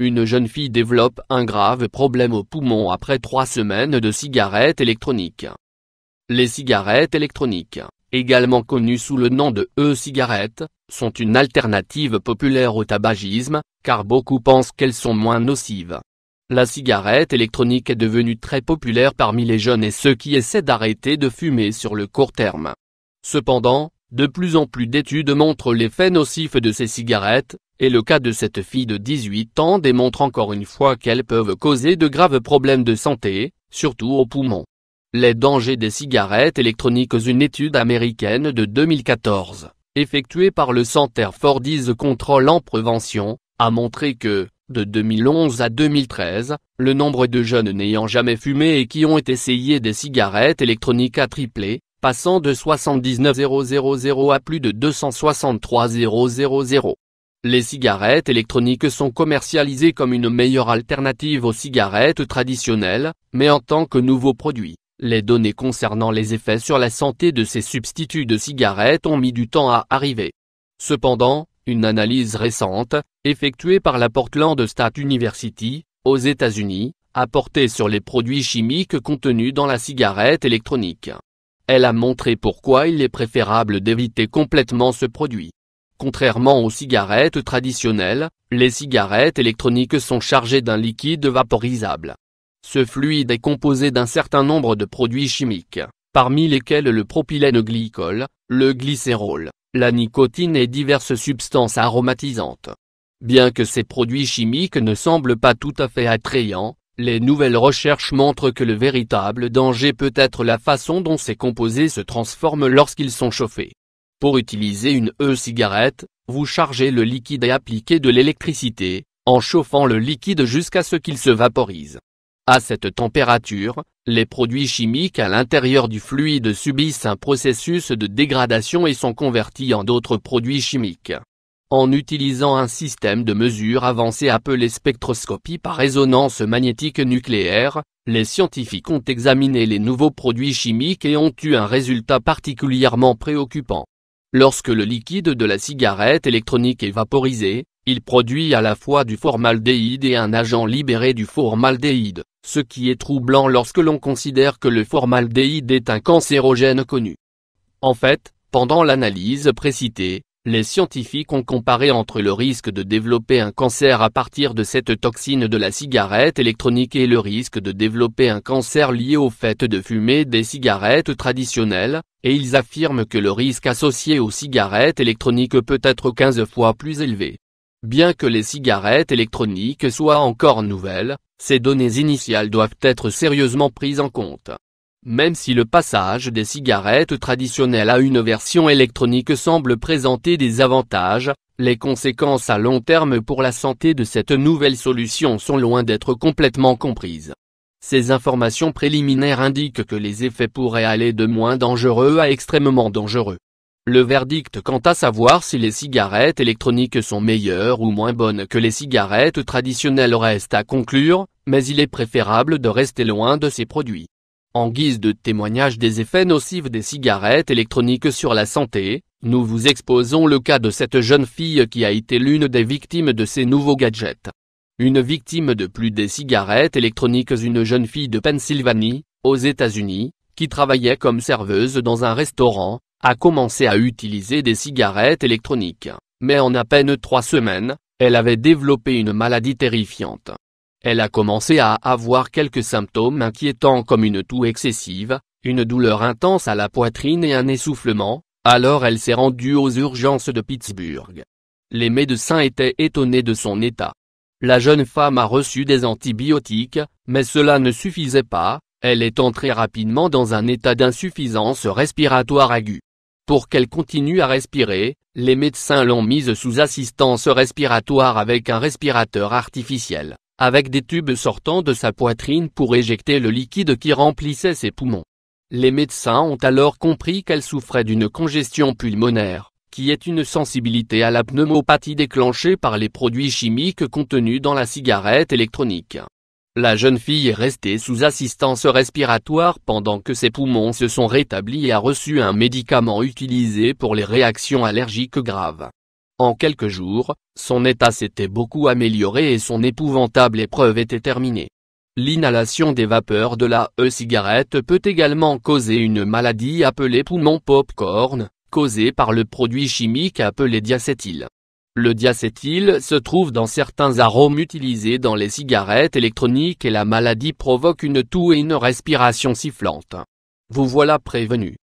Une jeune fille développe un grave problème au poumon après trois semaines de cigarettes électroniques. Les cigarettes électroniques, également connues sous le nom de e-cigarettes, sont une alternative populaire au tabagisme, car beaucoup pensent qu'elles sont moins nocives. La cigarette électronique est devenue très populaire parmi les jeunes et ceux qui essaient d'arrêter de fumer sur le court terme. Cependant, de plus en plus d'études montrent l'effet nocif de ces cigarettes, et le cas de cette fille de 18 ans démontre encore une fois qu'elles peuvent causer de graves problèmes de santé, surtout aux poumons. Les dangers des cigarettes électroniques Une étude américaine de 2014, effectuée par le Center for Disease Control en prévention, a montré que, de 2011 à 2013, le nombre de jeunes n'ayant jamais fumé et qui ont essayé des cigarettes électroniques a triplé, passant de 79 000 à plus de 263 000. Les cigarettes électroniques sont commercialisées comme une meilleure alternative aux cigarettes traditionnelles, mais en tant que nouveaux produits, les données concernant les effets sur la santé de ces substituts de cigarettes ont mis du temps à arriver. Cependant, une analyse récente, effectuée par la Portland State University, aux États-Unis, a porté sur les produits chimiques contenus dans la cigarette électronique. Elle a montré pourquoi il est préférable d'éviter complètement ce produit. Contrairement aux cigarettes traditionnelles, les cigarettes électroniques sont chargées d'un liquide vaporisable. Ce fluide est composé d'un certain nombre de produits chimiques, parmi lesquels le propylène glycol, le glycérol, la nicotine et diverses substances aromatisantes. Bien que ces produits chimiques ne semblent pas tout à fait attrayants, les nouvelles recherches montrent que le véritable danger peut être la façon dont ces composés se transforment lorsqu'ils sont chauffés. Pour utiliser une e-cigarette, vous chargez le liquide et appliquez de l'électricité, en chauffant le liquide jusqu'à ce qu'il se vaporise. À cette température, les produits chimiques à l'intérieur du fluide subissent un processus de dégradation et sont convertis en d'autres produits chimiques en utilisant un système de mesure avancé appelé spectroscopie par résonance magnétique nucléaire, les scientifiques ont examiné les nouveaux produits chimiques et ont eu un résultat particulièrement préoccupant. Lorsque le liquide de la cigarette électronique est vaporisé, il produit à la fois du formaldéhyde et un agent libéré du formaldéhyde, ce qui est troublant lorsque l'on considère que le formaldéhyde est un cancérogène connu. En fait, pendant l'analyse précitée, les scientifiques ont comparé entre le risque de développer un cancer à partir de cette toxine de la cigarette électronique et le risque de développer un cancer lié au fait de fumer des cigarettes traditionnelles, et ils affirment que le risque associé aux cigarettes électroniques peut être 15 fois plus élevé. Bien que les cigarettes électroniques soient encore nouvelles, ces données initiales doivent être sérieusement prises en compte. Même si le passage des cigarettes traditionnelles à une version électronique semble présenter des avantages, les conséquences à long terme pour la santé de cette nouvelle solution sont loin d'être complètement comprises. Ces informations préliminaires indiquent que les effets pourraient aller de moins dangereux à extrêmement dangereux. Le verdict quant à savoir si les cigarettes électroniques sont meilleures ou moins bonnes que les cigarettes traditionnelles reste à conclure, mais il est préférable de rester loin de ces produits. En guise de témoignage des effets nocifs des cigarettes électroniques sur la santé, nous vous exposons le cas de cette jeune fille qui a été l'une des victimes de ces nouveaux gadgets. Une victime de plus des cigarettes électroniques une jeune fille de Pennsylvanie, aux États-Unis, qui travaillait comme serveuse dans un restaurant, a commencé à utiliser des cigarettes électroniques. Mais en à peine trois semaines, elle avait développé une maladie terrifiante elle a commencé à avoir quelques symptômes inquiétants comme une toux excessive, une douleur intense à la poitrine et un essoufflement, alors elle s'est rendue aux urgences de Pittsburgh. Les médecins étaient étonnés de son état. La jeune femme a reçu des antibiotiques, mais cela ne suffisait pas, elle est entrée rapidement dans un état d'insuffisance respiratoire aiguë. Pour qu'elle continue à respirer, les médecins l'ont mise sous assistance respiratoire avec un respirateur artificiel avec des tubes sortant de sa poitrine pour éjecter le liquide qui remplissait ses poumons. Les médecins ont alors compris qu'elle souffrait d'une congestion pulmonaire, qui est une sensibilité à la pneumopathie déclenchée par les produits chimiques contenus dans la cigarette électronique. La jeune fille est restée sous assistance respiratoire pendant que ses poumons se sont rétablis et a reçu un médicament utilisé pour les réactions allergiques graves. En quelques jours, son état s'était beaucoup amélioré et son épouvantable épreuve était terminée. L'inhalation des vapeurs de la e-cigarette peut également causer une maladie appelée poumon popcorn, causée par le produit chimique appelé diacétyl. Le diacétyl se trouve dans certains arômes utilisés dans les cigarettes électroniques et la maladie provoque une toux et une respiration sifflante. Vous voilà prévenu.